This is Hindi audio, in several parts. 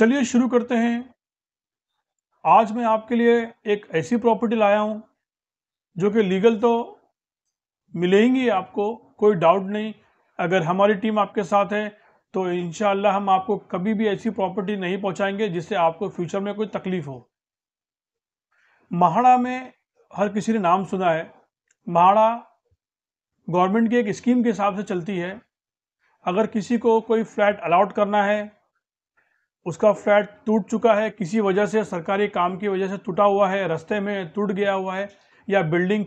चलिए शुरू करते हैं आज मैं आपके लिए एक ऐसी प्रॉपर्टी लाया हूं जो कि लीगल तो मिलेंगी आपको कोई डाउट नहीं अगर हमारी टीम आपके साथ है तो इन हम आपको कभी भी ऐसी प्रॉपर्टी नहीं पहुंचाएंगे जिससे आपको फ्यूचर में कोई तकलीफ हो महाड़ा में हर किसी ने नाम सुना है महाड़ा गवर्नमेंट की एक स्कीम के हिसाब से चलती है अगर किसी को कोई फ्लैट अलाउट करना है उसका फ्लैट टूट चुका है किसी वजह से सरकारी काम की वजह से टूटा हुआ है रास्ते में टूट गया हुआ है या बिल्डिंग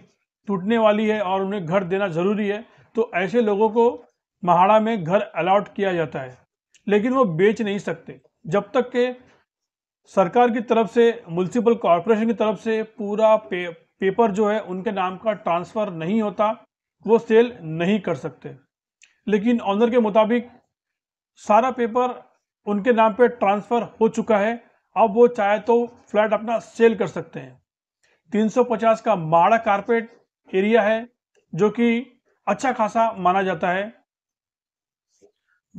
टूटने वाली है और उन्हें घर देना ज़रूरी है तो ऐसे लोगों को महाड़ा में घर अलाट किया जाता है लेकिन वो बेच नहीं सकते जब तक के सरकार की तरफ से म्यूनसिपल कॉरपोरेशन की तरफ से पूरा पे, पेपर जो है उनके नाम का ट्रांसफ़र नहीं होता वो सेल नहीं कर सकते लेकिन ऑनर के मुताबिक सारा पेपर उनके नाम पे ट्रांसफ़र हो चुका है अब वो चाहे तो फ्लैट अपना सेल कर सकते हैं 350 का माड़ा कारपेट एरिया है जो कि अच्छा खासा माना जाता है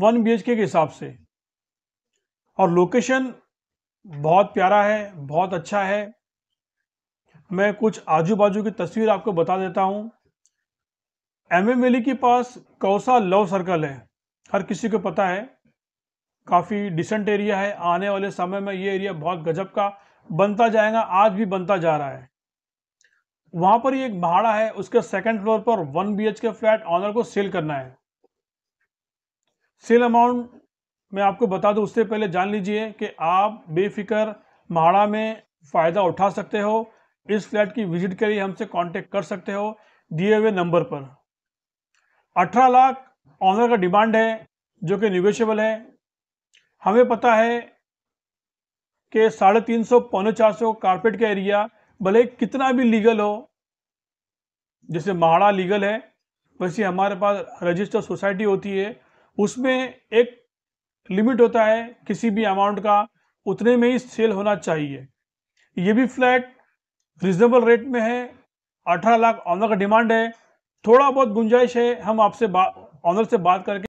वन बी के हिसाब से और लोकेशन बहुत प्यारा है बहुत अच्छा है मैं कुछ आजू बाजू की तस्वीर आपको बता देता हूँ एम एम e के पास कौसा लव सर्कल है हर किसी को पता है काफ़ी डिसेंट एरिया है आने वाले समय में ये एरिया बहुत गजब का बनता जाएगा आज भी बनता जा रहा है वहां पर ही एक भाड़ा है उसके सेकंड फ्लोर पर वन बी के फ्लैट ऑनर को सेल करना है सेल अमाउंट मैं आपको बता दूं उससे पहले जान लीजिए कि आप बेफिक्र महाड़ा में फ़ायदा उठा सकते हो इस फ्लैट की विजिट के लिए हमसे कांटेक्ट कर सकते हो दिए हुए नंबर पर 18 लाख ऑनर का डिमांड है जो कि निवेशेबल है हमें पता है कि साढ़े तीन सौ पौने चार सौ कारपेट का एरिया भले कितना भी लीगल हो जैसे महाड़ा लीगल है वैसे हमारे पास रजिस्टर सोसाइटी होती है उसमें एक लिमिट होता है किसी भी अमाउंट का उतने में ही सेल होना चाहिए ये भी फ्लैट रिजनेबल रेट में है अठारह लाख ऑनर का डिमांड है थोड़ा बहुत गुंजाइश है हम आपसे ऑनर से बात करके